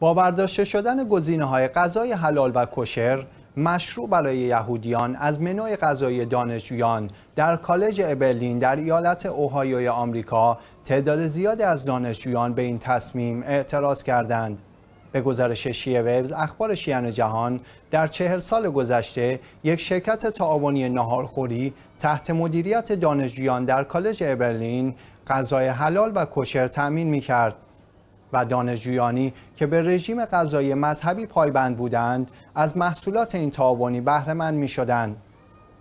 با برداشته شدن گزینه های غذای حلال و کشر مشروع برای یهودیان از منوی غذای دانشجویان در کالج ابرلین در ایالت اوهایوی آمریکا تعداد زیادی از دانشجویان به این تصمیم اعتراض کردند به گزارش شیه ویبز اخبار شیعان جهان در چهر سال گذشته یک شرکت تعاونی ناهارخوری تحت مدیریت دانشجویان در کالج ابرلین غذای حلال و کشر تأمین می کرد و دانشجویانی که به رژیم غذایی مذهبی پایبند بودند از محصولات این تعاونی بهرهمند می شدند.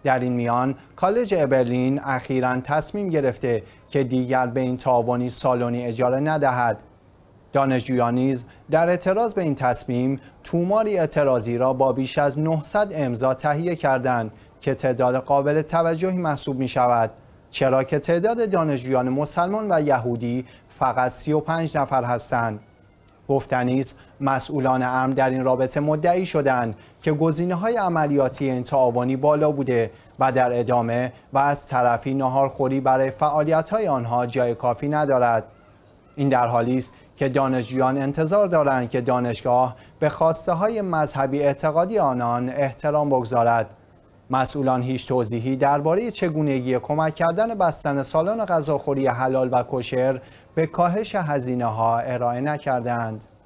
در این میان کالج ابرلین اخیرا تصمیم گرفته که دیگر به این تعاونی سالونی اجاره ندهد دانشجویان نیز در اعتراض به این تصمیم توماری اعتراضی را با بیش از 900 امضا تهیه کردند که تعداد قابل توجهی محسوب می شود چرا که تعداد دانشجویان مسلمان و یهودی فقط 35 نفر هستند گفتنی مسئولان امر در این رابطه مدعی شدند که گزینه های عملیاتی این بالا بوده و در ادامه و از طرفی خوری برای فعالیت های آنها جای کافی ندارد این در حالی است که دانشجویان انتظار دارند که دانشگاه به خواسته های مذهبی اعتقادی آنان احترام بگذارد مسئولان هیچ توضیحی درباره چگونگی کمک کردن بستن سالن غذاخوری حلال و کشر به کاهش هزینه ها ارائه نکردند.